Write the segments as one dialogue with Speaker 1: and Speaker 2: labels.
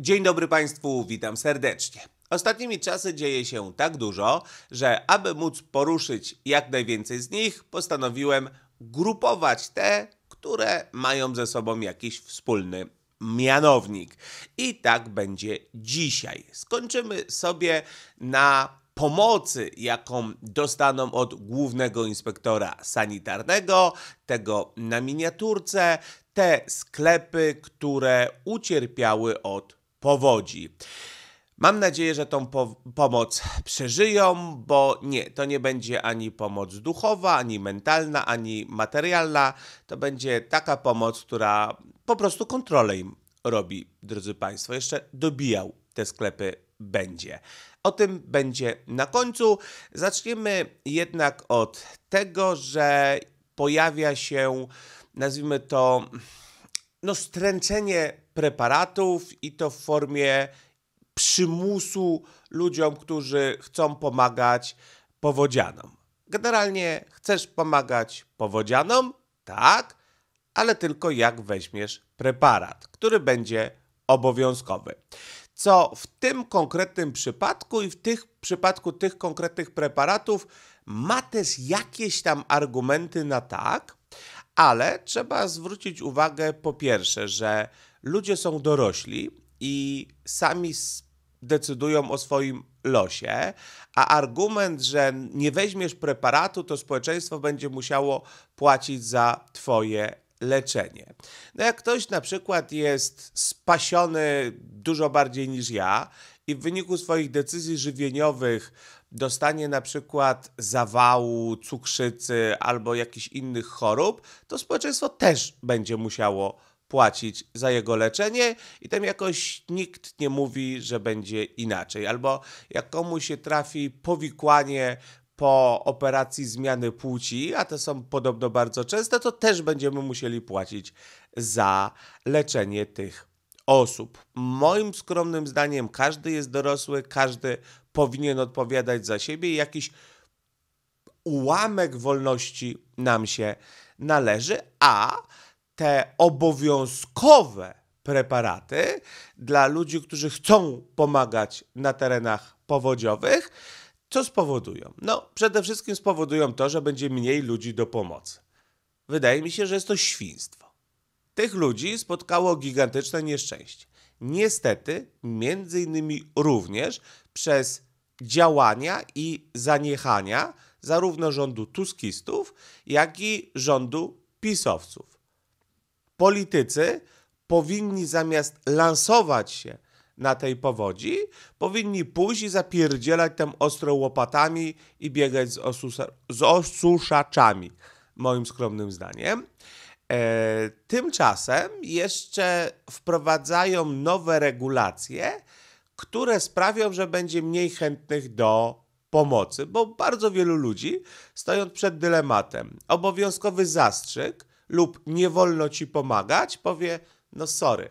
Speaker 1: Dzień dobry Państwu, witam serdecznie. Ostatnimi czasy dzieje się tak dużo, że aby móc poruszyć jak najwięcej z nich, postanowiłem grupować te, które mają ze sobą jakiś wspólny mianownik. I tak będzie dzisiaj. Skończymy sobie na pomocy, jaką dostaną od głównego inspektora sanitarnego, tego na miniaturce, te sklepy, które ucierpiały od powodzi. Mam nadzieję, że tą po pomoc przeżyją, bo nie, to nie będzie ani pomoc duchowa, ani mentalna, ani materialna. To będzie taka pomoc, która po prostu kontrolę im robi, drodzy Państwo. Jeszcze dobijał te sklepy będzie. O tym będzie na końcu. Zaczniemy jednak od tego, że pojawia się, nazwijmy to, no, stręczenie preparatów i to w formie przymusu ludziom, którzy chcą pomagać powodzianom. Generalnie chcesz pomagać powodzianom? Tak, ale tylko jak weźmiesz preparat, który będzie obowiązkowy. Co w tym konkretnym przypadku i w tych, przypadku tych konkretnych preparatów ma też jakieś tam argumenty na tak, ale trzeba zwrócić uwagę po pierwsze, że ludzie są dorośli i sami decydują o swoim losie, a argument, że nie weźmiesz preparatu, to społeczeństwo będzie musiało płacić za twoje leczenie. No jak ktoś na przykład jest spasiony dużo bardziej niż ja i w wyniku swoich decyzji żywieniowych dostanie na przykład zawału, cukrzycy albo jakichś innych chorób, to społeczeństwo też będzie musiało płacić za jego leczenie i tam jakoś nikt nie mówi, że będzie inaczej. Albo jak komuś się trafi powikłanie po operacji zmiany płci, a to są podobno bardzo częste, to też będziemy musieli płacić za leczenie tych osób. Moim skromnym zdaniem każdy jest dorosły, każdy powinien odpowiadać za siebie i jakiś ułamek wolności nam się należy, a te obowiązkowe preparaty dla ludzi, którzy chcą pomagać na terenach powodziowych, co spowodują? No, przede wszystkim spowodują to, że będzie mniej ludzi do pomocy. Wydaje mi się, że jest to świństwo. Tych ludzi spotkało gigantyczne nieszczęście. Niestety, między innymi również przez działania i zaniechania zarówno rządu tuskistów, jak i rządu pisowców. Politycy powinni zamiast lansować się na tej powodzi, powinni pójść i zapierdzielać tam ostro łopatami i biegać z, osusa, z osuszaczami, moim skromnym zdaniem. E, tymczasem jeszcze wprowadzają nowe regulacje, które sprawią, że będzie mniej chętnych do pomocy, bo bardzo wielu ludzi stojąc przed dylematem obowiązkowy zastrzyk lub nie wolno ci pomagać, powie no sorry.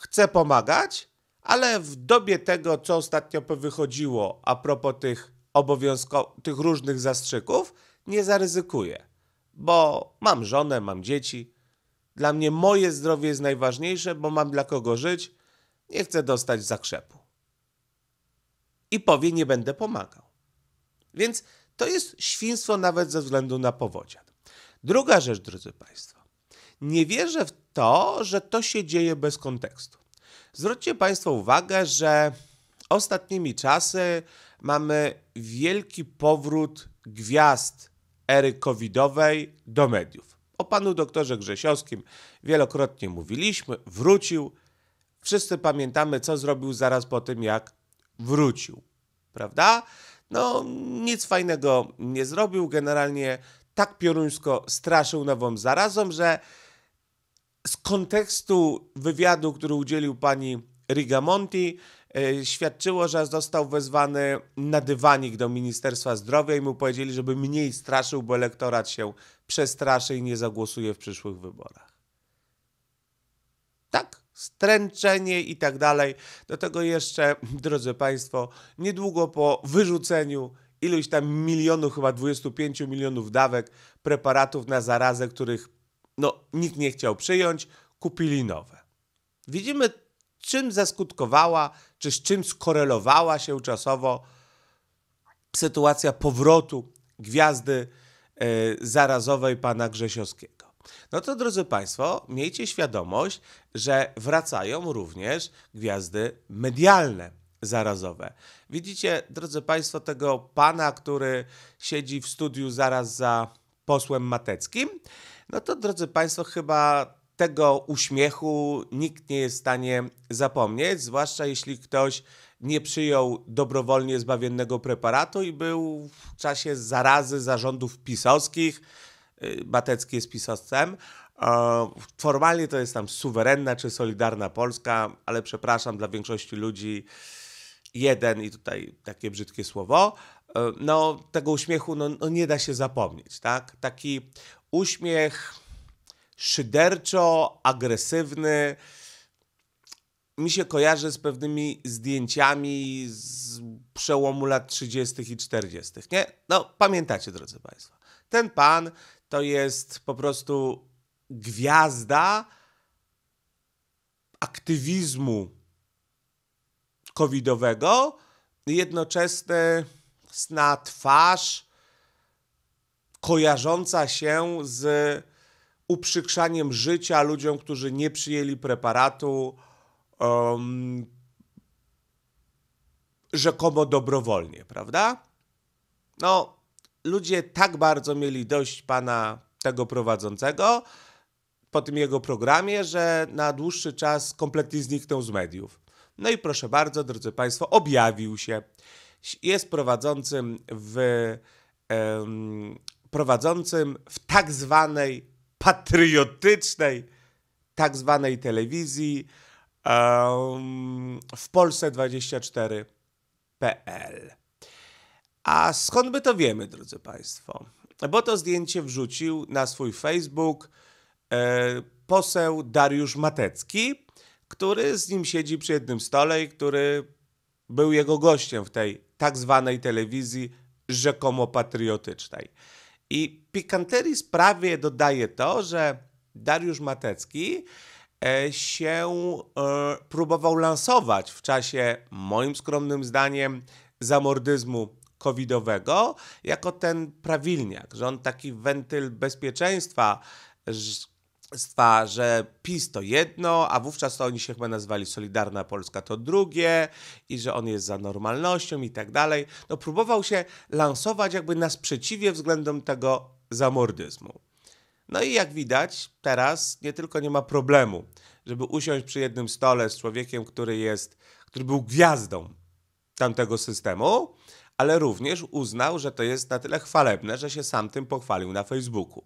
Speaker 1: Chcę pomagać, ale w dobie tego, co ostatnio wychodziło a propos tych obowiązko tych różnych zastrzyków, nie zaryzykuję, bo mam żonę, mam dzieci. Dla mnie moje zdrowie jest najważniejsze, bo mam dla kogo żyć, nie chcę dostać zakrzepu. I powie, nie będę pomagał. Więc to jest świństwo nawet ze względu na powodzian. Druga rzecz, drodzy Państwo. Nie wierzę w to, że to się dzieje bez kontekstu. Zwróćcie Państwo uwagę, że ostatnimi czasy mamy wielki powrót gwiazd ery covidowej do mediów. O panu doktorze Grzesiowskim wielokrotnie mówiliśmy, wrócił, Wszyscy pamiętamy, co zrobił zaraz po tym, jak wrócił, prawda? No, nic fajnego nie zrobił. Generalnie tak pioruńsko straszył nową zarazą, że z kontekstu wywiadu, który udzielił pani Rigamonti, yy, e, świadczyło, że został wezwany na dywanik do Ministerstwa Zdrowia i mu powiedzieli, żeby mniej straszył, bo elektorat się przestraszy i nie zagłosuje w przyszłych wyborach. Tak? stręczenie i tak dalej. Do tego jeszcze, drodzy Państwo, niedługo po wyrzuceniu iluś tam milionów, chyba 25 milionów dawek preparatów na zarazę, których no, nikt nie chciał przyjąć, kupili nowe. Widzimy, czym zaskutkowała, czy z czym skorelowała się czasowo sytuacja powrotu gwiazdy yy, zarazowej pana Grzesiowskiego. No to drodzy Państwo, miejcie świadomość, że wracają również gwiazdy medialne zarazowe. Widzicie, drodzy Państwo, tego pana, który siedzi w studiu zaraz za posłem Mateckim? No to drodzy Państwo, chyba tego uśmiechu nikt nie jest w stanie zapomnieć, zwłaszcza jeśli ktoś nie przyjął dobrowolnie zbawiennego preparatu i był w czasie zarazy zarządów pisowskich Y, Batecki jest pisowcem. Formalnie to jest tam suwerenna czy solidarna Polska, ale przepraszam dla większości ludzi jeden i tutaj takie brzydkie słowo. Y, no, tego uśmiechu no, no nie da się zapomnieć, tak? Taki uśmiech szyderczo agresywny mi się kojarzy z pewnymi zdjęciami z przełomu lat 30. i 40. Nie? No, pamiętacie, drodzy Państwo. Ten pan to jest po prostu gwiazda aktywizmu covidowego, jednocześnie sna twarz kojarząca się z uprzykrzaniem życia ludziom, którzy nie przyjęli preparatu um, rzekomo dobrowolnie, prawda? No, ludzie tak bardzo mieli dość pana tego prowadzącego po tym jego programie, że na dłuższy czas kompletnie zniknął z mediów. No i proszę bardzo, drodzy Państwo, objawił się. Jest prowadzącym w, em, prowadzącym w tak zwanej patriotycznej, tak zwanej telewizji em, w Polsce 24.pl. A skąd my to wiemy, drodzy Państwo? Bo to zdjęcie wrzucił na swój Facebook e, poseł Dariusz Matecki, który z nim siedzi przy jednym stole i który był jego gościem w tej tak zwanej telewizji rzekomo patriotycznej. I pikanterii sprawie dodaje to, że Dariusz Matecki e, się e, próbował lansować w czasie, moim skromnym zdaniem, zamordyzmu covidowego jako ten prawilniak, że on taki wentyl bezpieczeństwa że PiS to jedno, a wówczas to oni się chyba nazwali Solidarna Polska to drugie i że on jest za normalnością i tak dalej. No próbował się lansować jakby na sprzeciwie względem tego zamordyzmu. No i jak widać, teraz nie tylko nie ma problemu, żeby usiąść przy jednym stole z człowiekiem, który jest, który był gwiazdą tamtego systemu, ale również uznał, że to jest na tyle chwalebne, że się sam tym pochwalił na Facebooku.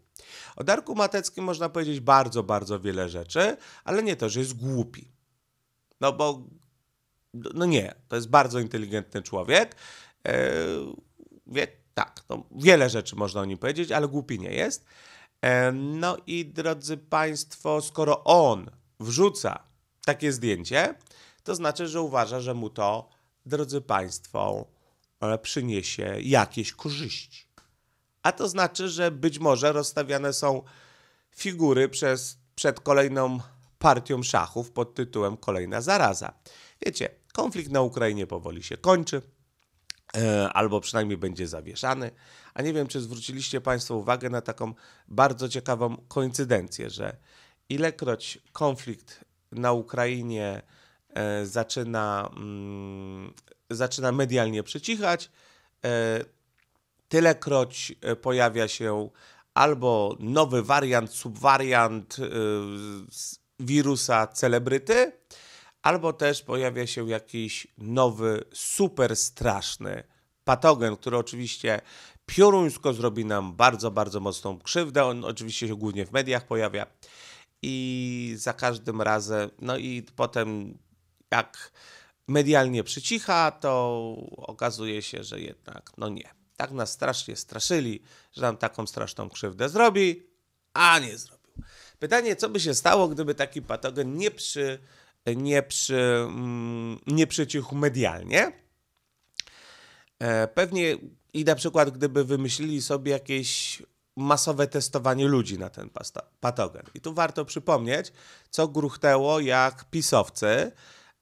Speaker 1: O Darku Mateckim można powiedzieć bardzo, bardzo wiele rzeczy, ale nie to, że jest głupi. No bo, no nie, to jest bardzo inteligentny człowiek. Yy, wie, tak, no, wiele rzeczy można o nim powiedzieć, ale głupi nie jest. E, no i drodzy Państwo, skoro on wrzuca takie zdjęcie, to znaczy, że uważa, że mu to, drodzy Państwo, E, przyniesie jakieś korzyści. A to znaczy, że być może rozstawiane są figury przez, przed kolejną partią szachów pod tytułem Kolejna zaraza. Wiecie, konflikt na Ukrainie powoli się kończy, e, albo przynajmniej będzie zawieszany. A nie wiem, czy zwróciliście Państwo uwagę na taką bardzo ciekawą koincydencję, że ilekroć konflikt na Ukrainie e, zaczyna mm, zaczyna medialnie przycichać. E, tylekroć e, pojawia się albo nowy wariant, subwariant e, wirusa celebryty, albo też pojawia się jakiś nowy, super straszny patogen, który oczywiście pioruńsko zrobi nam bardzo, bardzo mocną krzywdę. On oczywiście się głównie w mediach pojawia i za każdym razem, no i potem jak medialnie przycicha, to okazuje się, że jednak no nie. Tak nas strasznie straszyli, że nam taką straszną krzywdę zrobi, a nie zrobił. Pytanie, co by się stało, gdyby taki patogen nie, przy, nie, przy, mm, nie przycichł medialnie? E, pewnie i na przykład, gdyby wymyślili sobie jakieś masowe testowanie ludzi na ten patogen. I tu warto przypomnieć, co gruchnęło, jak pisowcy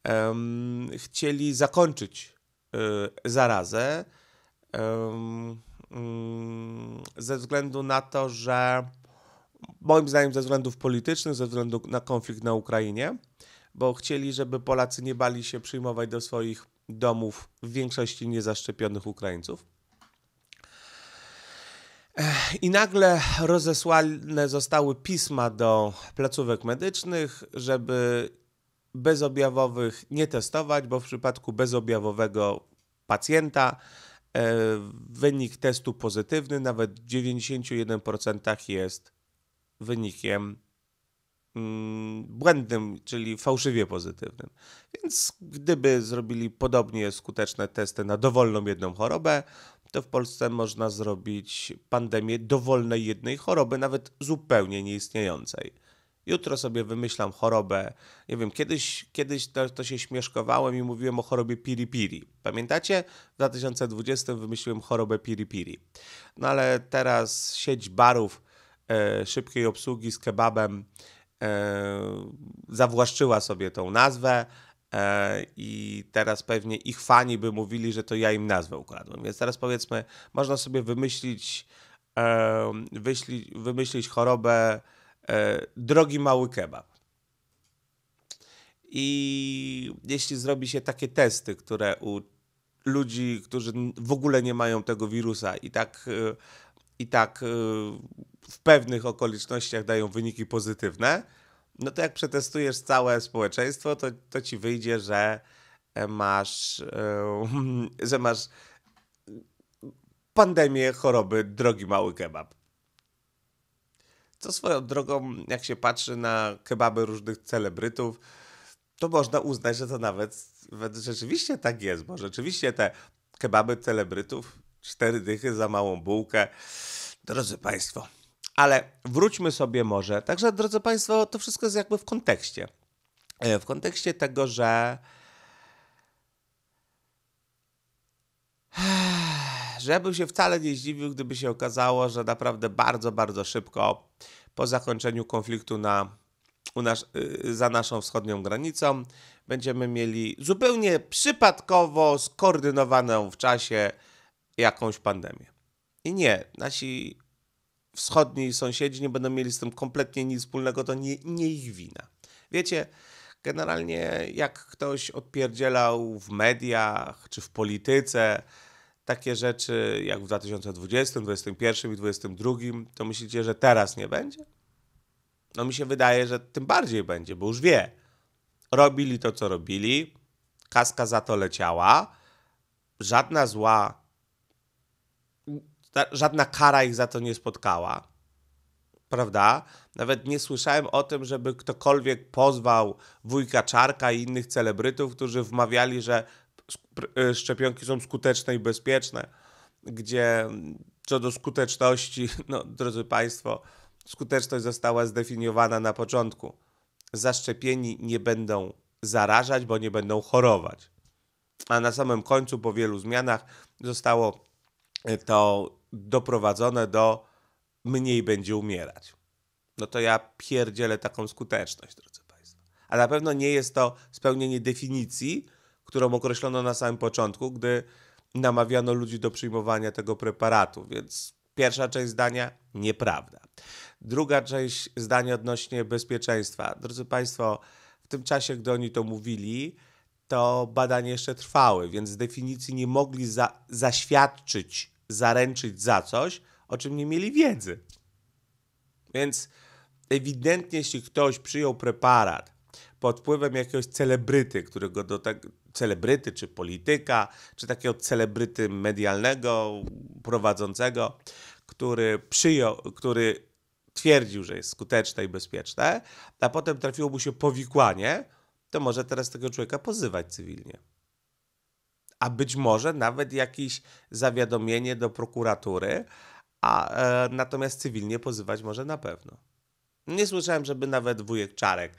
Speaker 1: um, chcieli zakończyć y, zarazę um, ze względu na to, że moim zdaniem ze względów politycznych, ze względu na konflikt na Ukrainie, bo chcieli, żeby Polacy nie bali się przyjmować do swoich domów w większości niezaszczepionych Ukraińców. I nagle rozesłane zostały pisma do placówek medycznych, żeby bezobjawowych nie testować, bo w przypadku bezobjawowego pacjenta e, wynik testu pozytywny, nawet w 91% jest wynikiem mm, błędnym, czyli fałszywie pozytywnym. Więc gdyby zrobili podobnie skuteczne testy na dowolną jedną chorobę, to w Polsce można zrobić pandemię dowolnej jednej choroby, nawet zupełnie nieistniejącej. Jutro sobie wymyślam chorobę. Nie wiem, kiedyś, kiedyś to, to się śmieszkowałem i mówiłem o chorobie piri-piri. Pamiętacie? W 2020 wymyśliłem chorobę piri-piri. No ale teraz sieć barów e, szybkiej obsługi z kebabem e, zawłaszczyła sobie tą nazwę e, i teraz pewnie ich fani by mówili, że to ja im nazwę ukradłem. Więc teraz powiedzmy, można sobie wymyślić, e, wymyślić, wymyślić chorobę E, drogi mały kebab. I jeśli zrobi się takie testy, które u ludzi, którzy w ogóle nie mają tego wirusa i tak, e, i tak e, w pewnych okolicznościach dają wyniki pozytywne, no to jak przetestujesz całe społeczeństwo, to, to ci wyjdzie, że masz, że masz pandemię choroby drogi mały kebab. Co swoją drogą, jak się patrzy na kebaby różnych celebrytów, to można uznać, że to nawet rzeczywiście tak jest, bo rzeczywiście te kebaby celebrytów, cztery dychy za małą bułkę. Drodzy Państwo, ale wróćmy sobie może. Także, drodzy Państwo, to wszystko jest jakby w kontekście. E, w kontekście tego, że żeby się wcale nie zdziwił, gdyby się okazało, że naprawdę bardzo, bardzo szybko po zakończeniu konfliktu na, nas, y, za naszą wschodnią granicą będziemy mieli zupełnie przypadkowo skoordynowaną w czasie jakąś pandemię. I nie, nasi wschodni sąsiedzi nie będą mieli z tym kompletnie nic wspólnego, to nie, nie ich wina. Wiecie, generalnie jak ktoś odpierdzielał w mediach czy w polityce, takie rzeczy jak w 2020, 2021 i 2022, to myślicie, że teraz nie będzie? No mi się wydaje, że tym bardziej będzie, bo już wie. Robili to, co robili, kaska za to leciała, żadna zła, żadna kara ich za to nie spotkała, prawda? Nawet nie słyszałem o tym, żeby ktokolwiek pozwał wujka Czarka i innych celebrytów, którzy wmawiali, że Y, szczepionki są skuteczne i bezpieczne, gdzie mm, co do skuteczności, no drodzy Państwo, skuteczność została zdefiniowana na początku. Zaszczepieni nie będą zarażać, bo nie będą chorować. A na samym końcu, po wielu zmianach, zostało y, to doprowadzone do mniej będzie umierać. No to ja pierdzielę taką skuteczność, drodzy Państwo. A na pewno nie jest to spełnienie definicji, którą określono na samym początku, gdy namawiano ludzi do przyjmowania tego preparatu, więc pierwsza część zdania nieprawda. Druga część zdania odnośnie bezpieczeństwa. Drodzy Państwo, w tym czasie, gdy oni to mówili, to badania jeszcze trwały, więc z definicji nie mogli za, zaświadczyć, zaręczyć za coś, o czym nie mieli wiedzy. Więc ewidentnie, jeśli ktoś przyjął preparat pod wpływem jakiegoś celebryty, którego do, tego celebryty, czy polityka, czy takiego celebryty medialnego, prowadzącego, który przyjął, który twierdził, że jest skuteczne i bezpieczne, a potem trafiło mu się powikłanie, to może teraz tego człowieka pozywać cywilnie. A być może nawet jakieś zawiadomienie do prokuratury, a e, natomiast cywilnie pozywać może na pewno. Nie słyszałem, żeby nawet wujek Czarek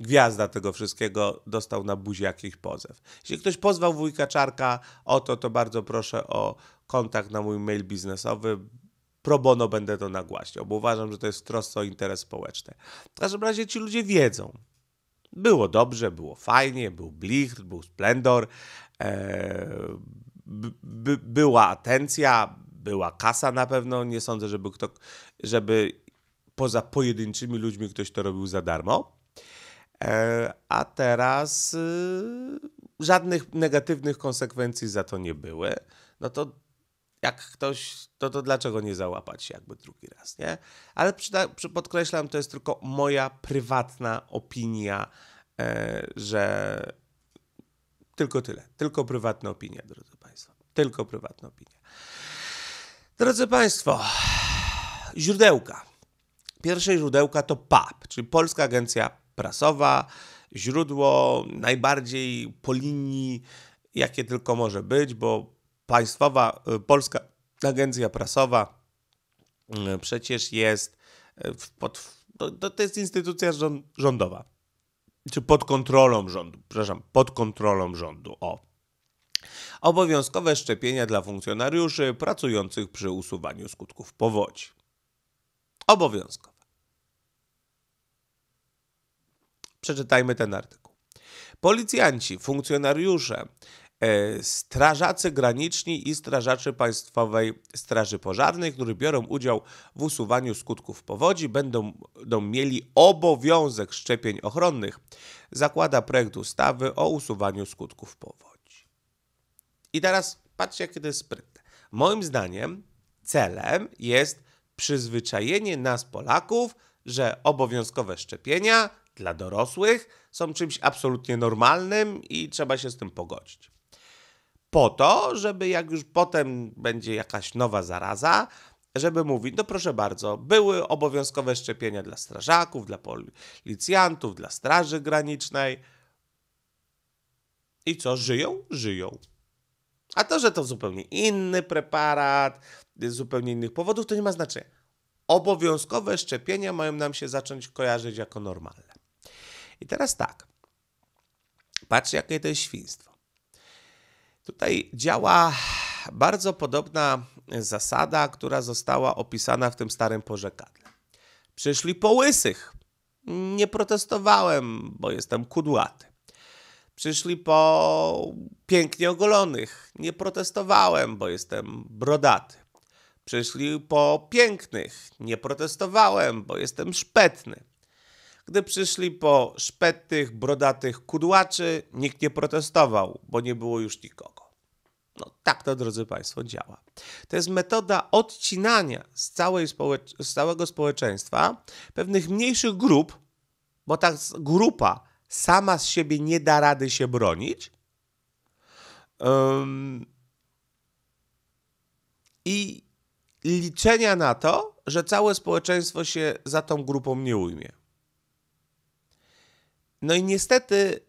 Speaker 1: gwiazda tego wszystkiego dostał na buzi jakiś pozew. Jeśli ktoś pozwał wujka Czarka o to, to bardzo proszę o kontakt na mój mail biznesowy. Pro bono będę to nagłaśniał, bo uważam, że to jest w o interes społeczny. W każdym razie ci ludzie wiedzą. Było dobrze, było fajnie, był blichtr, był splendor, e, by, była atencja, była kasa na pewno. Nie sądzę, żeby, kto, żeby poza pojedynczymi ludźmi ktoś to robił za darmo. E, a teraz y, żadnych negatywnych konsekwencji za to nie były. No to jak ktoś, to, to dlaczego nie załapać się jakby drugi raz, nie? Ale przy, podkreślam, to jest tylko moja prywatna opinia, e, że tylko tyle. Tylko prywatna opinia, drodzy Państwo. Tylko prywatna opinia. Drodzy Państwo, źródełka. Pierwsze źródełka to PAP, czyli Polska Agencja prasowa, źródło najbardziej po linii, jakie tylko może być, bo państwowa y, polska agencja prasowa y, przecież jest y, pod, to, jest instytucja rządowa. Czy pod kontrolą rządu, przepraszam, pod kontrolą rządu. O, obowiązkowe szczepienia dla funkcjonariuszy pracujących przy usuwaniu skutków powodzi. Obowiązkowe. Przeczytajmy ten artykuł. Policjanci, funkcjonariusze, e, strażacy graniczni i strażacze Państwowej Straży Pożarnej, którzy biorą udział w usuwaniu skutków powodzi, będą, będą mieli obowiązek szczepień ochronnych, zakłada projekt ustawy o usuwaniu skutków powodzi. I teraz patrzcie, jak to jest sprytne. Moim zdaniem celem jest przyzwyczajenie nas Polaków, że obowiązkowe szczepienia dla dorosłych są czymś absolutnie normalnym i trzeba się z tym pogodzić. Po to, żeby jak już potem będzie jakaś nowa zaraza, żeby mówić, no proszę bardzo, były obowiązkowe szczepienia dla strażaków, dla policjantów, dla straży granicznej. I co, żyją? Żyją. A to, że to zupełnie inny preparat, z zupełnie innych powodów, to nie ma znaczenia. Obowiązkowe szczepienia mają nam się zacząć kojarzyć jako normalne. I teraz tak. Patrzcie, jakie to jest świństwo. Tutaj działa bardzo podobna zasada, która została opisana w tym starym porzekadle. Przyszli po łysych. Nie protestowałem, bo jestem kudłaty. Przyszli po pięknie ogolonych. Nie protestowałem, bo jestem brodaty. Przyszli po pięknych. Nie protestowałem, bo jestem szpetny. Gdy przyszli po szpetnych, brodatych kudłaczy, nikt nie protestował, bo nie było już nikogo. No tak to, drodzy Państwo, działa. To jest metoda odcinania z, całej społecz z całego społeczeństwa pewnych mniejszych grup, bo ta grupa sama z siebie nie da rady się bronić. Um, I liczenia na to, że całe społeczeństwo się za tą grupą nie ujmie. No i niestety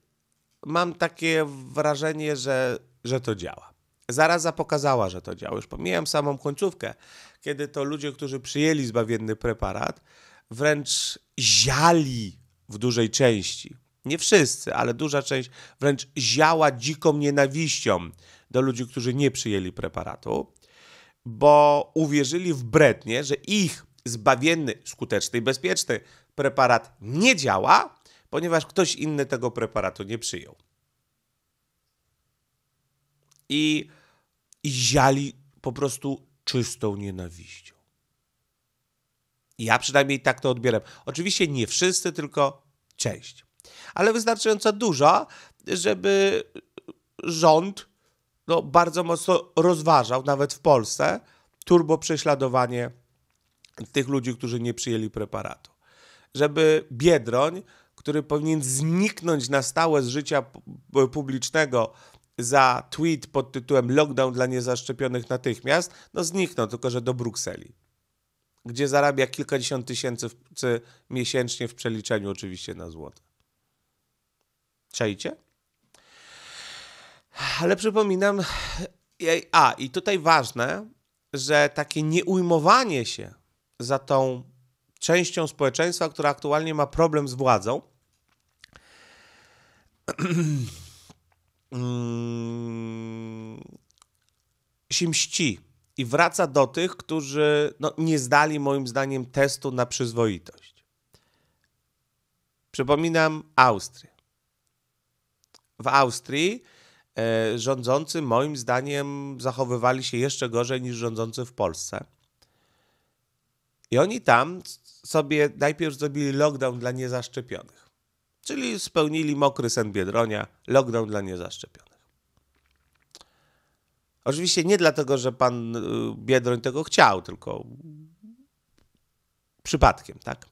Speaker 1: mam takie wrażenie, że, że to działa. Zaraza pokazała, że to działa. Już pomijam samą końcówkę, kiedy to ludzie, którzy przyjęli zbawienny preparat, wręcz ziali w dużej części. Nie wszyscy, ale duża część wręcz ziała dziką nienawiścią do ludzi, którzy nie przyjęli preparatu, bo uwierzyli w brednie, że ich zbawienny, skuteczny i bezpieczny preparat nie działa, ponieważ ktoś inny tego preparatu nie przyjął. I, i ziali po prostu czystą nienawiścią. Ja przynajmniej tak to odbieram. Oczywiście nie wszyscy, tylko część. Ale wystarczająco dużo, żeby rząd no, bardzo mocno rozważał, nawet w Polsce, turbo prześladowanie tych ludzi, którzy nie przyjęli preparatu. Żeby Biedroń który powinien zniknąć na stałe z życia publicznego za tweet pod tytułem Lockdown dla niezaszczepionych natychmiast, no zniknął, tylko że do Brukseli, gdzie zarabia kilkadziesiąt tysięcy miesięcznie w przeliczeniu oczywiście na złoto. Czajcie? Ale przypominam, e, e, a i tutaj ważne, że takie nieujmowanie się za tą częścią społeczeństwa, która aktualnie ma problem z władzą, Mm, się mści i wraca do tych, którzy no, nie zdali moim zdaniem testu na przyzwoitość. Przypominam Austrię. W Austrii e, rządzący moim zdaniem zachowywali się jeszcze gorzej niż rządzący w Polsce. I oni tam sobie najpierw zrobili lockdown dla niezaszczepionych. Czyli spełnili mokry sen Biedronia, lockdown dla niezaszczepionych. Oczywiście nie dlatego, że pan y, Biedroń tego chciał, tylko przypadkiem, tak?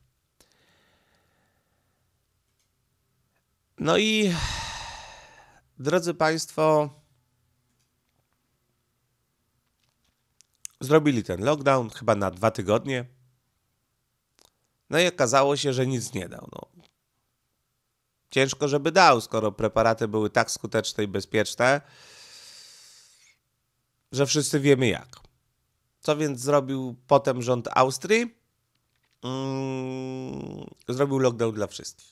Speaker 1: No i drodzy Państwo, zrobili ten lockdown chyba na dwa tygodnie. No i okazało się, że nic nie dał. No, ciężko, żeby dał, skoro preparaty były tak skuteczne i bezpieczne, że wszyscy wiemy jak. Co więc zrobił potem rząd Austrii? Mm, zrobił lockdown dla wszystkich.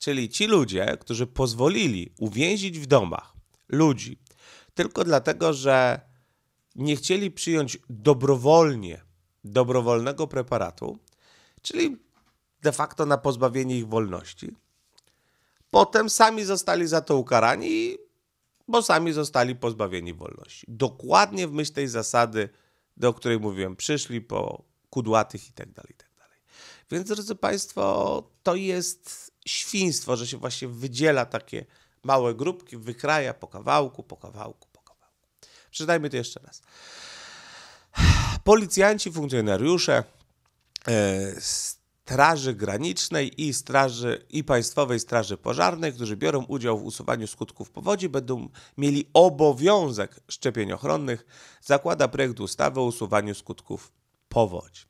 Speaker 1: Czyli ci ludzie, którzy pozwolili uwięzić w domach ludzi tylko dlatego, że nie chcieli przyjąć dobrowolnie dobrowolnego preparatu, czyli de facto na pozbawienie ich wolności, Potem sami zostali za to ukarani, bo sami zostali pozbawieni wolności. Dokładnie w myśl tej zasady, do której mówiłem, przyszli po kudłatych i tak dalej, i tak dalej. Więc, drodzy Państwo, to jest świństwo, że się właśnie wydziela takie małe grupki, wykraja po kawałku, po kawałku, po kawałku. Przeczytajmy to jeszcze raz. Policjanci, funkcjonariusze, e, Straży Granicznej i, straży, i Państwowej Straży Pożarnej, którzy biorą udział w usuwaniu skutków powodzi, będą mieli obowiązek szczepień ochronnych, zakłada projekt ustawy o usuwaniu skutków powodzi.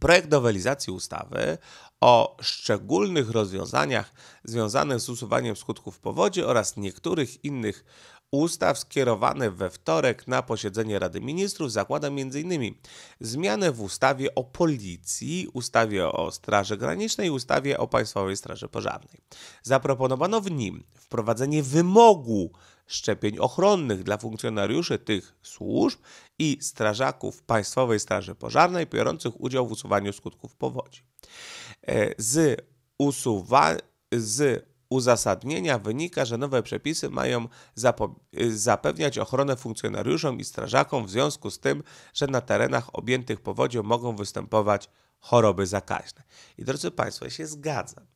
Speaker 1: Projekt nowelizacji ustawy o szczególnych rozwiązaniach związanych z usuwaniem skutków powodzi oraz niektórych innych ustaw skierowany we wtorek na posiedzenie Rady Ministrów zakłada m.in. zmianę w ustawie o Policji, ustawie o Straży Granicznej i ustawie o Państwowej Straży Pożarnej. Zaproponowano w nim wprowadzenie wymogu szczepień ochronnych dla funkcjonariuszy tych służb i strażaków Państwowej Straży Pożarnej biorących udział w usuwaniu skutków powodzi. E, z, usuwa z uzasadnienia wynika, że nowe przepisy mają zapewniać ochronę funkcjonariuszom i strażakom w związku z tym, że na terenach objętych powodzią mogą występować choroby zakaźne. I drodzy Państwo, ja się zgadzam.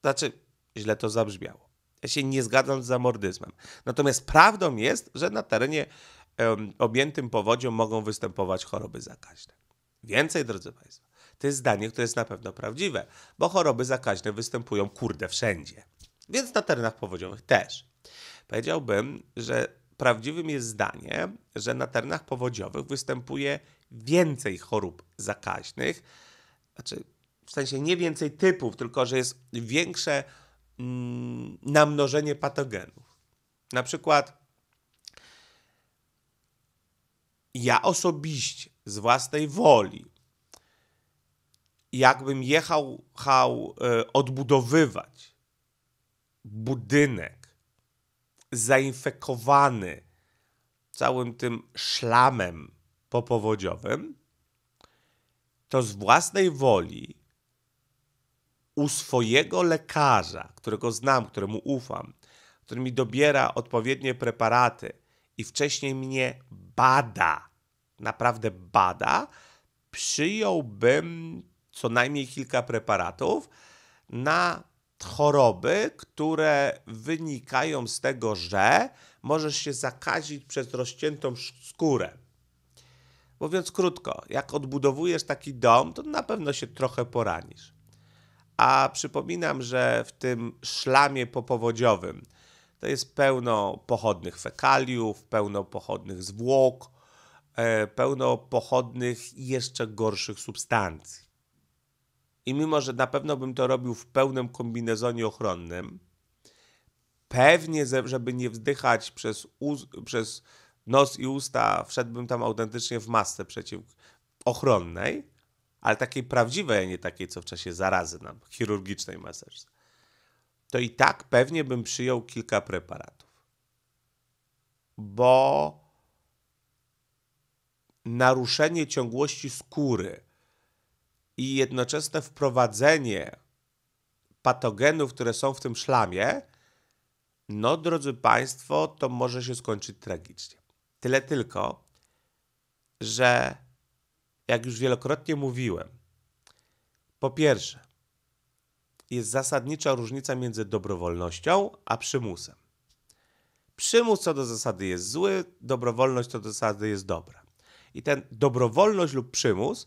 Speaker 1: Znaczy, źle to zabrzmiało. Ja się nie zgadzam z zamordyzmem. Natomiast prawdą jest, że na terenie um, objętym powodzią mogą występować choroby zakaźne. Więcej, drodzy Państwo. To jest zdanie, które jest na pewno prawdziwe, bo choroby zakaźne występują kurde wszędzie. Więc na terenach powodziowych też. Powiedziałbym, że prawdziwym jest zdanie, że na terenach powodziowych występuje więcej chorób zakaźnych, znaczy w sensie nie więcej typów, tylko że jest większe mm, namnożenie patogenów. Na przykład ja osobiście z własnej woli jakbym jechał chał, e, odbudowywać budynek zainfekowany całym tym szlamem popowodziowym, to z własnej woli u swojego lekarza, którego znam, któremu ufam, który mi dobiera odpowiednie preparaty i wcześniej mnie bada, naprawdę bada, przyjąłbym co najmniej kilka preparatów na choroby, które wynikają z tego, że możesz się zakazić przez rozciętą skórę. Mówiąc krótko, jak odbudowujesz taki dom, to na pewno się trochę poranisz. A przypominam, że w tym szlamie popowodziowym to jest pełno pochodnych fekaliów, pełno pochodnych zwłok, e, pełno pochodnych jeszcze gorszych substancji i mimo, że na pewno bym to robił w pełnym kombinezonie ochronnym, pewnie, żeby nie wzdychać przez, przez nos i usta, wszedłbym tam autentycznie w masę przeciw ochronnej, ale takiej prawdziwej, a nie takiej, co w czasie zarazy nam, chirurgicznej maseczce, to i tak pewnie bym przyjął kilka preparatów. Bo naruszenie ciągłości skóry i jednoczesne wprowadzenie patogenów, które są w tym szlamie, no drodzy Państwo, to może się skończyć tragicznie. Tyle tylko, że jak już wielokrotnie mówiłem, po pierwsze, jest zasadnicza różnica między dobrowolnością a przymusem. Przymus co do zasady jest zły, dobrowolność co do zasady jest dobra. I ten dobrowolność lub przymus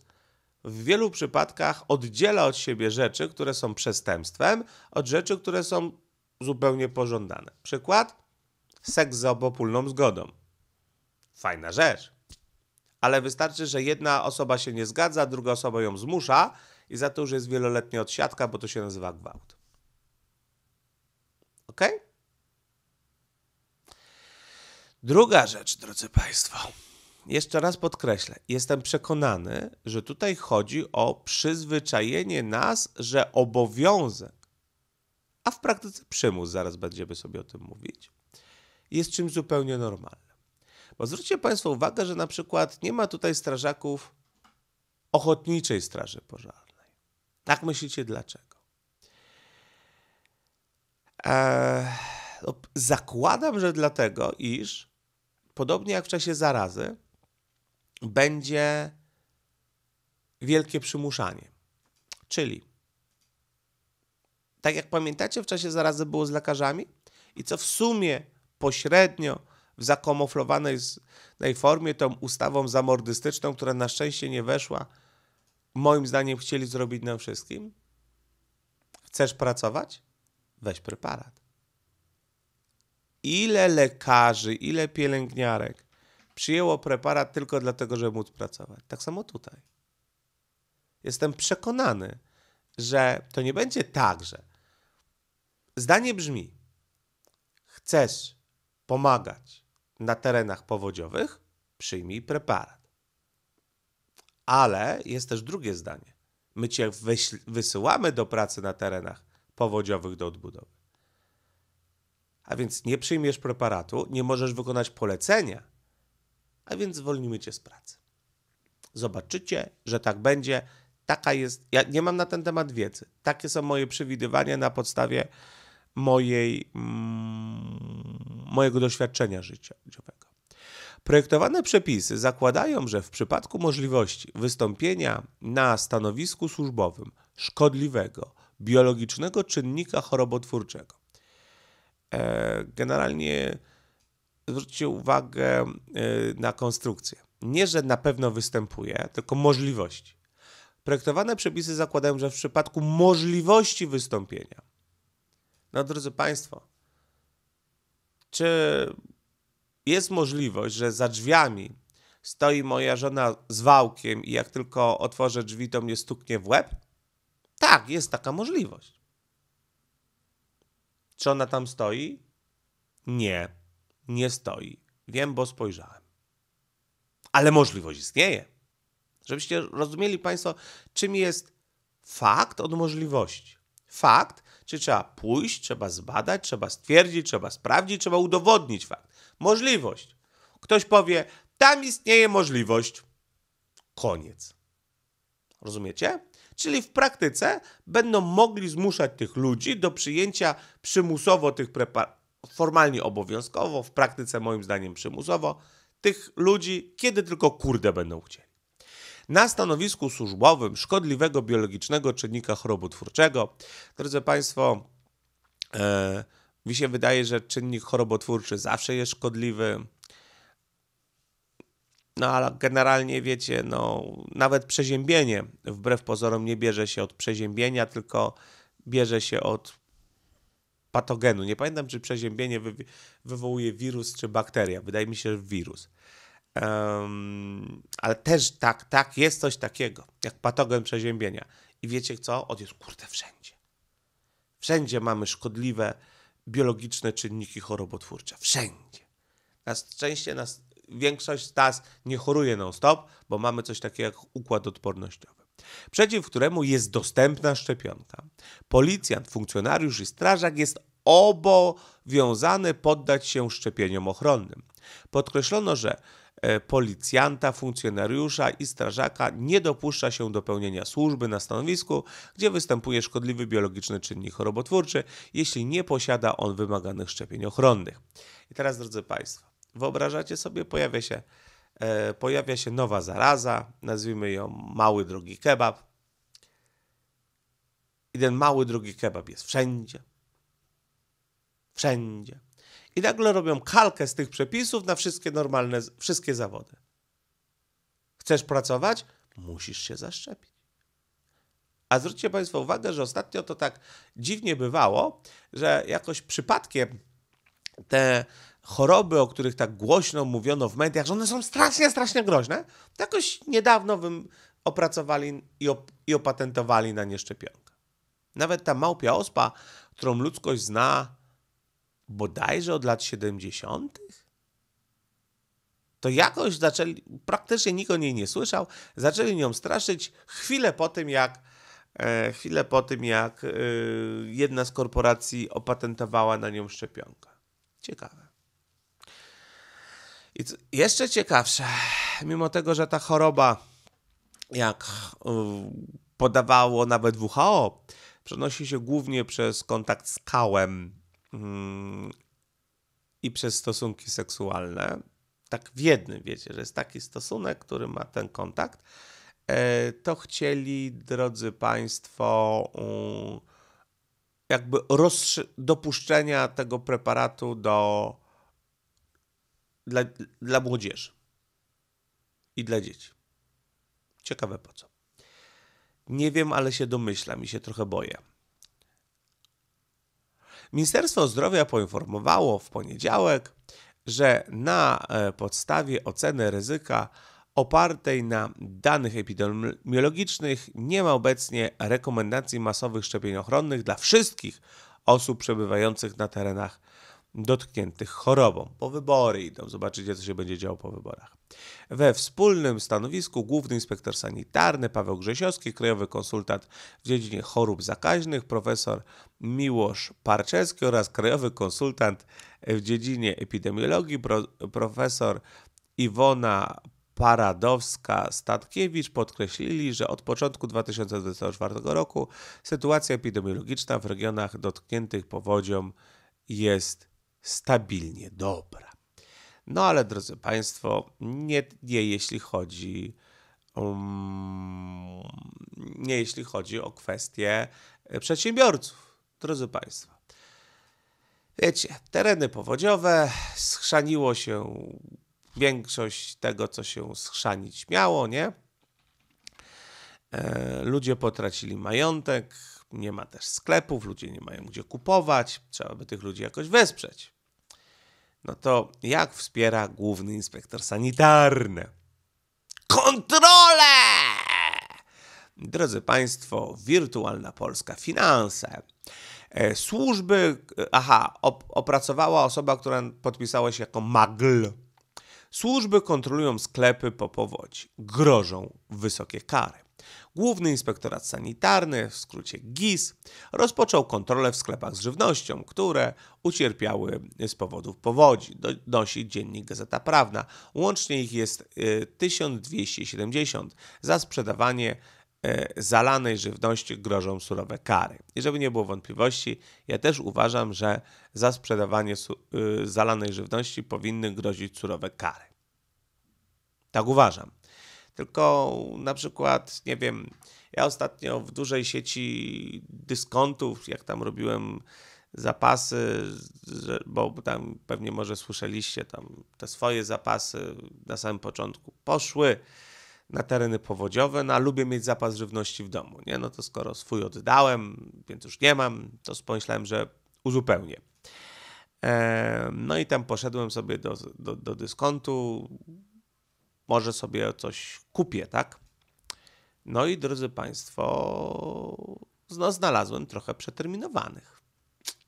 Speaker 1: w wielu przypadkach oddziela od siebie rzeczy, które są przestępstwem, od rzeczy, które są zupełnie pożądane. Przykład: seks za obopólną zgodą. Fajna rzecz. Ale wystarczy, że jedna osoba się nie zgadza, druga osoba ją zmusza i za to już jest wieloletnia odsiadka, bo to się nazywa gwałt. Ok? Druga rzecz, drodzy Państwo jeszcze raz podkreślę, jestem przekonany, że tutaj chodzi o przyzwyczajenie nas, że obowiązek, a w praktyce przymus, zaraz będziemy sobie o tym mówić, jest czymś zupełnie normalnym. Bo zwróćcie Państwo uwagę, że na przykład nie ma tutaj strażaków ochotniczej straży pożarnej. Tak myślicie dlaczego? Eee, no, zakładam, że dlatego, iż podobnie jak w czasie zarazy, będzie wielkie przymuszanie. Czyli, tak jak pamiętacie, w czasie zarazy było z lekarzami i co w sumie pośrednio w tej formie tą ustawą zamordystyczną, która na szczęście nie weszła, moim zdaniem chcieli zrobić nam wszystkim. Chcesz pracować? Weź preparat. Ile lekarzy, ile pielęgniarek przyjęło preparat tylko dlatego, żeby móc pracować. Tak samo tutaj. Jestem przekonany, że to nie będzie tak, że zdanie brzmi: chcesz pomagać na terenach powodziowych, przyjmij preparat. Ale jest też drugie zdanie. My cię wysyłamy do pracy na terenach powodziowych do odbudowy. A więc nie przyjmiesz preparatu, nie możesz wykonać polecenia a więc zwolnimy cię z pracy. Zobaczycie, że tak będzie. Taka jest. Ja nie mam na ten temat wiedzy. Takie są moje przewidywania na podstawie mojej, mm, mojego doświadczenia życiowego. Projektowane przepisy zakładają, że w przypadku możliwości wystąpienia na stanowisku służbowym szkodliwego biologicznego czynnika chorobotwórczego, e, generalnie zwróćcie uwagę y, na konstrukcję. Nie, że na pewno występuje, tylko możliwości. Projektowane przepisy zakładają, że w przypadku możliwości wystąpienia. No drodzy Państwo, czy jest możliwość, że za drzwiami stoi moja żona z wałkiem i jak tylko otworzę drzwi, to mnie stuknie w łeb? Tak, jest taka możliwość. Czy ona tam stoi? Nie nie stoi. Wiem, bo spojrzałem. Ale możliwość istnieje. Żebyście rozumieli Państwo, czym jest fakt od możliwości. Fakt, czy trzeba pójść, trzeba zbadać, trzeba stwierdzić, trzeba sprawdzić, trzeba udowodnić fakt. Możliwość. Ktoś powie, tam istnieje możliwość. Koniec. Rozumiecie? Czyli w praktyce będą mogli zmuszać tych ludzi do przyjęcia przymusowo tych prepar formalnie obowiązkowo, w praktyce moim zdaniem przymusowo, tych ludzi, kiedy tylko kurde będą chcieli. Na stanowisku służbowym szkodliwego biologicznego czynnika chorobotwórczego, drodzy Państwo, e, mi się wydaje, że czynnik chorobotwórczy zawsze jest szkodliwy. No ale generalnie wiecie, no, nawet przeziębienie wbrew pozorom nie bierze się od przeziębienia, tylko bierze się od patogenu. Nie pamiętam, czy przeziębienie wywołuje wirus czy bakteria. Wydaje mi się, że wirus. Um, ale też tak, tak, jest coś takiego, jak patogen przeziębienia. I wiecie co? On jest kurde wszędzie. Wszędzie mamy szkodliwe biologiczne czynniki chorobotwórcze. Wszędzie. Na szczęście nas, większość z nas nie choruje non-stop, bo mamy coś takiego jak układ odpornościowy przeciw któremu jest dostępna szczepionka. Policjant, funkcjonariusz i strażak jest obowiązany poddać się szczepieniom ochronnym. Podkreślono, że e, policjanta, funkcjonariusza i strażaka nie dopuszcza się do pełnienia służby na stanowisku, gdzie występuje szkodliwy biologiczny czynnik chorobotwórczy, jeśli nie posiada on wymaganych szczepień ochronnych. I teraz, drodzy Państwo, wyobrażacie sobie, pojawia się E, pojawia się nowa zaraza, nazwijmy ją mały drogi kebab. I ten mały drogi kebab jest wszędzie. Wszędzie. I nagle robią kalkę z tych przepisów na wszystkie normalne, wszystkie zawody. Chcesz pracować? Musisz się zaszczepić. A zwróćcie Państwo uwagę, że ostatnio to tak dziwnie bywało, że jakoś przypadkiem te choroby, o których tak głośno mówiono w mediach, że one są strasznie, strasznie groźne, to jakoś niedawno bym opracowali i, op i opatentowali na nie szczepionkę. Nawet ta małpia ospa, którą ludzkość zna bodajże od lat 70., to jakoś zaczęli, praktycznie nikt o niej nie słyszał, zaczęli nią straszyć chwilę po tym, jak e, chwilę po tym, jak e, jedna z korporacji opatentowała na nią szczepionkę. Ciekawe. I jeszcze ciekawsze, mimo tego, że ta choroba, jak e, podawało nawet WHO, przenosi się głównie przez kontakt z kałem mm, i przez stosunki seksualne. Tak w jednym, wiecie, że jest taki stosunek, który ma ten kontakt. E, to chcieli, drodzy Państwo, jakby dopuszczenia tego preparatu do dla, dla młodzieży i dla dzieci. Ciekawe po co. Nie wiem, ale się domyślam i się trochę boję. Ministerstwo Zdrowia poinformowało w poniedziałek, że na e, podstawie oceny ryzyka opartej na danych epidemiologicznych nie ma obecnie rekomendacji masowych szczepień ochronnych dla wszystkich osób przebywających na terenach dotkniętych chorobą. Po wybory idą, zobaczycie, co się będzie działo po wyborach. We wspólnym stanowisku główny inspektor sanitarny Paweł Grzesiowski, krajowy konsultant w dziedzinie chorób zakaźnych, profesor Miłosz Parczewski oraz krajowy konsultant w dziedzinie epidemiologii, pro, profesor Iwona Paradowska-Statkiewicz podkreślili, że od początku 2024 roku sytuacja epidemiologiczna w regionach dotkniętych powodzią jest stabilnie dobra. No ale drodzy Państwo, nie, nie jeśli chodzi um, nie jeśli chodzi o kwestie e, przedsiębiorców, drodzy Państwo. Wiecie, tereny powodziowe, schrzaniło się większość tego, co się schrzanić miało, nie? E, ludzie potracili majątek, nie ma też sklepów, ludzie nie mają gdzie kupować, trzeba by tych ludzi jakoś wesprzeć. No to jak wspiera główny inspektor sanitarny? Kontrole! Drodzy Państwo, wirtualna Polska, finanse. E, służby, e, aha, opracowała osoba, która podpisała się jako magl. Służby kontrolują sklepy po powodzi, grożą wysokie kary. Główny Inspektorat Sanitarny, w skrócie GIS, rozpoczął kontrolę w sklepach z żywnością, które ucierpiały z powodów powodzi, donosi dziennik Gazeta Prawna. Łącznie ich jest 1270 y, za sprzedawanie y, zalanej żywności grożą surowe kary. I żeby nie było wątpliwości, ja też uważam, że za sprzedawanie y, zalanej żywności powinny grozić surowe kary. Tak uważam tylko na przykład, nie wiem, ja ostatnio w dużej sieci dyskontów, jak tam robiłem zapasy, bo tam pewnie może słyszeliście, tam te swoje zapasy na samym początku poszły na tereny powodziowe, no a lubię mieć zapas żywności w domu, nie? No to skoro swój oddałem, więc już nie mam, to pomyślałem, że uzupełnię. E, no i tam poszedłem sobie do, do, do dyskontu, może sobie coś kupię, tak? No i drodzy Państwo, no znalazłem trochę przeterminowanych.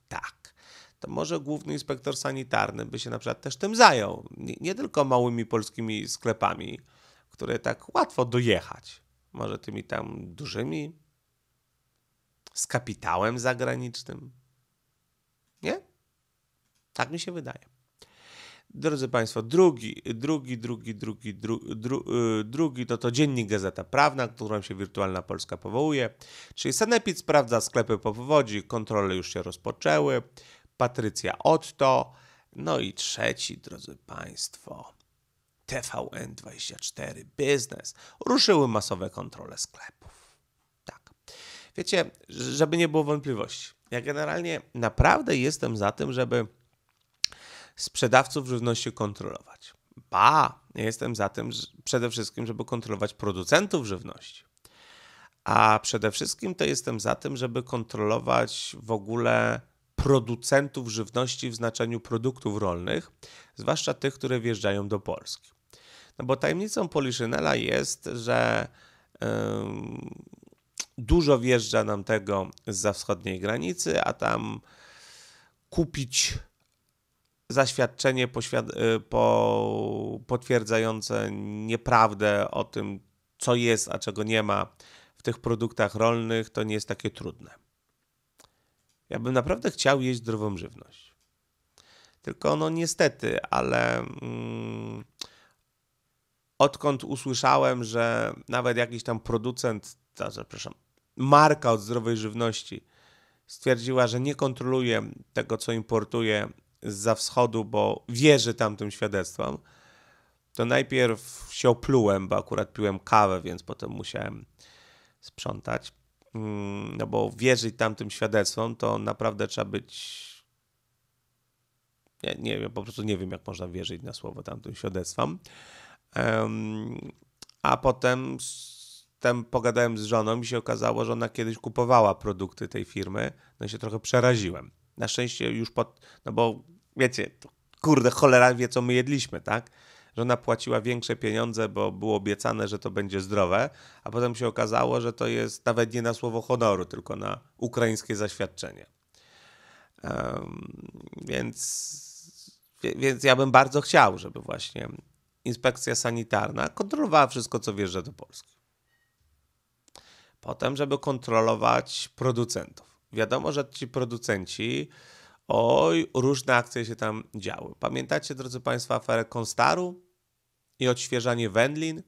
Speaker 1: Tak. To może główny inspektor sanitarny by się na przykład też tym zajął. Nie, nie tylko małymi polskimi sklepami, które tak łatwo dojechać. Może tymi tam dużymi, z kapitałem zagranicznym. Nie? Tak mi się wydaje. Drodzy Państwo, drugi, drugi, drugi, drugi, y, drugi to to Dziennik Gazeta Prawna, którą się Wirtualna Polska powołuje. Czyli Sanepid sprawdza sklepy po powodzi, kontrole już się rozpoczęły. Patrycja Otto. No i trzeci, drodzy Państwo, TVN24 Biznes. Ruszyły masowe kontrole sklepów. Tak. Wiecie, żeby nie było wątpliwości, ja generalnie naprawdę jestem za tym, żeby sprzedawców żywności kontrolować. Ba, jestem za tym że przede wszystkim, żeby kontrolować producentów żywności. A przede wszystkim to jestem za tym, żeby kontrolować w ogóle producentów żywności w znaczeniu produktów rolnych, zwłaszcza tych, które wjeżdżają do Polski. No bo tajemnicą Poliszynela jest, że yy, dużo wjeżdża nam tego z wschodniej granicy, a tam kupić zaświadczenie poświad- y, po, potwierdzające nieprawdę o tym, co jest, a czego nie ma w tych produktach rolnych, to nie jest takie trudne. Ja bym naprawdę chciał jeść zdrową żywność. Tylko no niestety, ale mm, odkąd usłyszałem, że nawet jakiś tam producent, ta, przepraszam, marka od zdrowej żywności stwierdziła, że nie kontroluje tego, co importuje za wschodu, bo wierzy tamtym świadectwom, to najpierw się oplułem, bo akurat piłem kawę, więc potem musiałem sprzątać. Mm, no bo wierzyć tamtym świadectwom, to naprawdę trzeba być. Ja nie wiem, po prostu nie wiem, jak można wierzyć na słowo tamtym świadectwom. a potem, potem pogadałem z żoną i się okazało, że ona kiedyś kupowała produkty tej firmy. No i się trochę przeraziłem na szczęście już pod, no bo wiecie, kurde cholera wie co my jedliśmy, tak? Żona płaciła większe pieniądze, bo było obiecane, że to będzie zdrowe, a potem się okazało, że to jest nawet nie na słowo honoru, tylko na ukraińskie zaświadczenie. Um, więc, więc ja bym bardzo chciał, żeby właśnie inspekcja sanitarna kontrolowała wszystko, co wjeżdża do Polski. Potem, żeby kontrolować producentów wiadomo, że ci producenci, oj, różne akcje się tam działy. Pamiętacie, drodzy Państwo, aferę Konstaru i odświeżanie wędlin?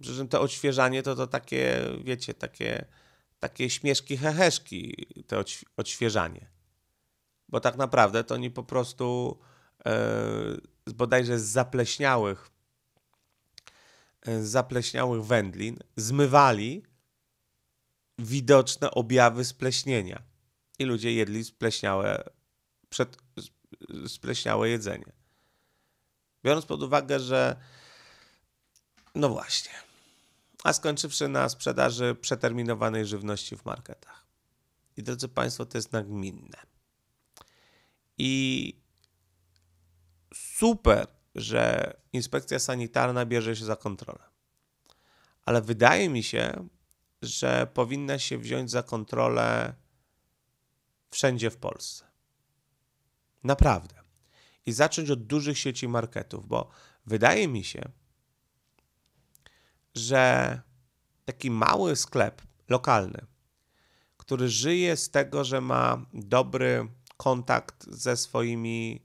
Speaker 1: Przy czym to odświeżanie to, to takie, wiecie, takie, takie śmieszki, heheszki, to odświeżanie. Bo tak naprawdę to oni po prostu yy, bodajże z zapleśniałych, e, z zapleśniałych wędlin zmywali widoczne objawy spleśnienia. I ludzie jedli spleśniałe, przed, spleśniałe jedzenie. Biorąc pod uwagę, że no właśnie, a skończywszy na sprzedaży przeterminowanej żywności w marketach. I drodzy Państwo, to jest nagminne. I super, że inspekcja sanitarna bierze się za kontrolę. Ale wydaje mi się, że powinna się wziąć za kontrolę wszędzie w Polsce. Naprawdę. I zacząć od dużych sieci marketów, bo wydaje mi się, że taki mały sklep lokalny, który żyje z tego, że ma dobry kontakt ze swoimi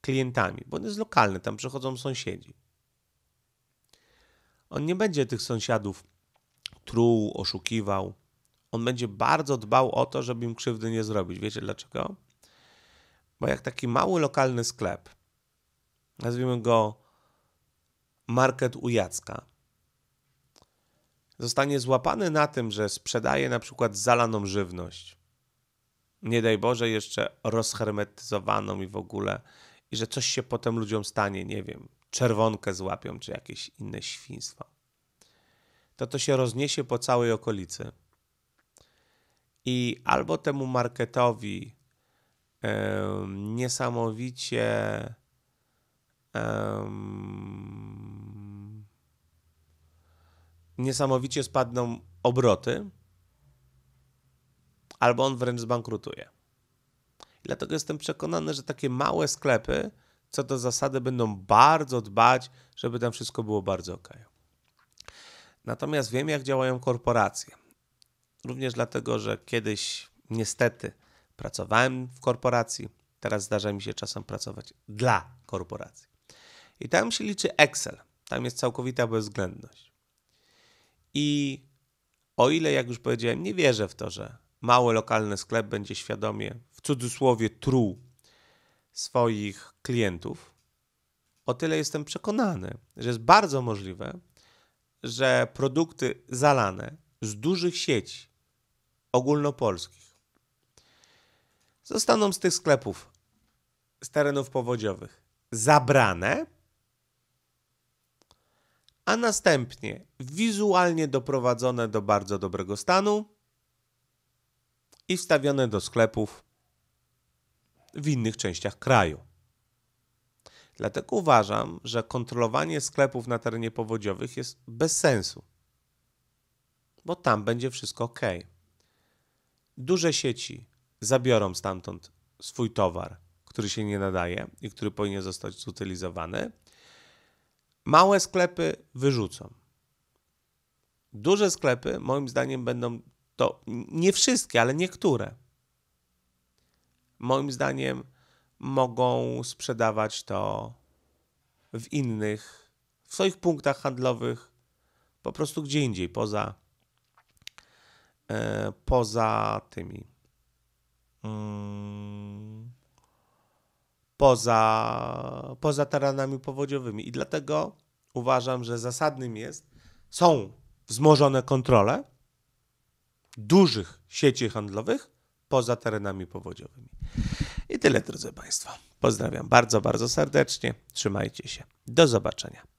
Speaker 1: klientami, bo on jest lokalny, tam przychodzą sąsiedzi. On nie będzie tych sąsiadów truł, oszukiwał. On będzie bardzo dbał o to, żeby im krzywdy nie zrobić. Wiecie dlaczego? Bo jak taki mały lokalny sklep, nazwijmy go Market Ujacka, zostanie złapany na tym, że sprzedaje na przykład zalaną żywność, nie daj Boże jeszcze rozhermetyzowaną i w ogóle, i że coś się potem ludziom stanie, nie wiem, czerwonkę złapią, czy jakieś inne świństwo to to się rozniesie po całej okolicy. I albo temu marketowi e, niesamowicie e, niesamowicie spadną obroty, albo on wręcz zbankrutuje. I dlatego jestem przekonany, że takie małe sklepy, co do zasady, będą bardzo dbać, żeby tam wszystko było bardzo ok. Natomiast wiem, jak działają korporacje. Również dlatego, że kiedyś niestety pracowałem w korporacji, teraz zdarza mi się czasem pracować dla korporacji. I tam się liczy Excel, tam jest całkowita bezwzględność. I o ile, jak już powiedziałem, nie wierzę w to, że mały lokalny sklep będzie świadomie, w cudzysłowie, truł swoich klientów, o tyle jestem przekonany, że jest bardzo możliwe, że produkty zalane z dużych sieci ogólnopolskich zostaną z tych sklepów, z terenów powodziowych zabrane, a następnie wizualnie doprowadzone do bardzo dobrego stanu i wstawione do sklepów w innych częściach kraju. Dlatego uważam, że kontrolowanie sklepów na terenie powodziowych jest bez sensu, bo tam będzie wszystko ok. Duże sieci zabiorą stamtąd swój towar, który się nie nadaje i który powinien zostać zutylizowany. Małe sklepy wyrzucą. Duże sklepy, moim zdaniem, będą to nie wszystkie, ale niektóre. Moim zdaniem, mogą sprzedawać to w innych, w swoich punktach handlowych, po prostu gdzie indziej, poza, e, poza tymi. Mm, poza, poza terenami powodziowymi. I dlatego uważam, że zasadnym jest, są wzmożone kontrole dużych sieci handlowych poza terenami powodziowymi. I tyle, drodzy Państwo. Pozdrawiam bardzo, bardzo serdecznie. Trzymajcie się. Do zobaczenia.